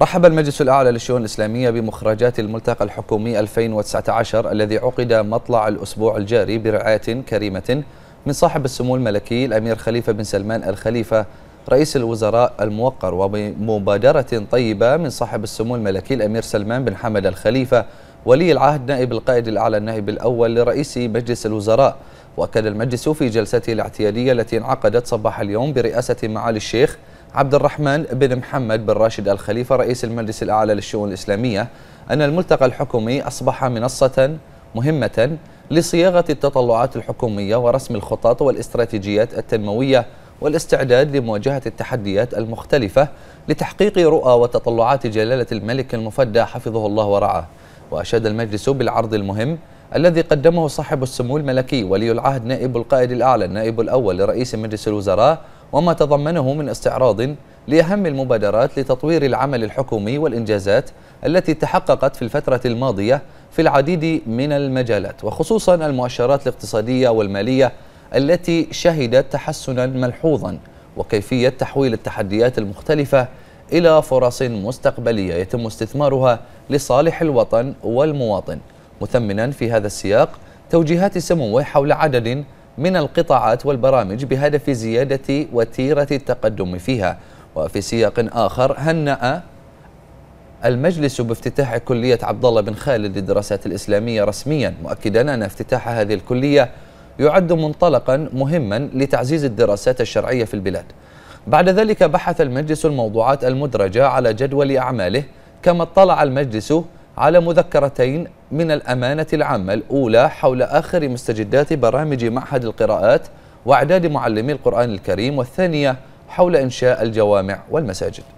رحب المجلس الأعلى للشؤون الإسلامية بمخرجات الملتقى الحكومي 2019 الذي عقد مطلع الأسبوع الجاري برعاية كريمة من صاحب السمو الملكي الأمير خليفة بن سلمان الخليفة رئيس الوزراء الموقر وبمبادرة طيبة من صاحب السمو الملكي الأمير سلمان بن حمد الخليفة ولي العهد نائب القائد الأعلى النائب الأول لرئيس مجلس الوزراء وأكد المجلس في جلسته الاعتيادية التي انعقدت صباح اليوم برئاسة معالي الشيخ عبد الرحمن بن محمد بن راشد الخليفة رئيس المجلس الأعلى للشؤون الإسلامية أن الملتقى الحكومي أصبح منصة مهمة لصياغة التطلعات الحكومية ورسم الخطط والاستراتيجيات التنموية والاستعداد لمواجهة التحديات المختلفة لتحقيق رؤى وتطلعات جلالة الملك المفدى حفظه الله ورعاه وأشاد المجلس بالعرض المهم الذي قدمه صاحب السمو الملكي ولي العهد نائب القائد الأعلى النائب الأول لرئيس مجلس الوزراء وما تضمنه من استعراض لأهم المبادرات لتطوير العمل الحكومي والإنجازات التي تحققت في الفترة الماضية في العديد من المجالات وخصوصا المؤشرات الاقتصادية والمالية التي شهدت تحسنا ملحوظا وكيفية تحويل التحديات المختلفة إلى فرص مستقبلية يتم استثمارها لصالح الوطن والمواطن مثمنا في هذا السياق توجيهات سموه حول عدد من القطاعات والبرامج بهدف زيادة وتيرة التقدم فيها وفي سياق آخر هنأ المجلس بافتتاح كلية عبد الله بن خالد للدراسات الإسلامية رسميا مؤكدا أن افتتاح هذه الكلية يعد منطلقا مهما لتعزيز الدراسات الشرعية في البلاد بعد ذلك بحث المجلس الموضوعات المدرجة على جدول أعماله كما اطلع المجلس على مذكرتين من الأمانة العامة الأولى حول آخر مستجدات برامج معهد القراءات وأعداد معلمي القرآن الكريم والثانية حول إنشاء الجوامع والمساجد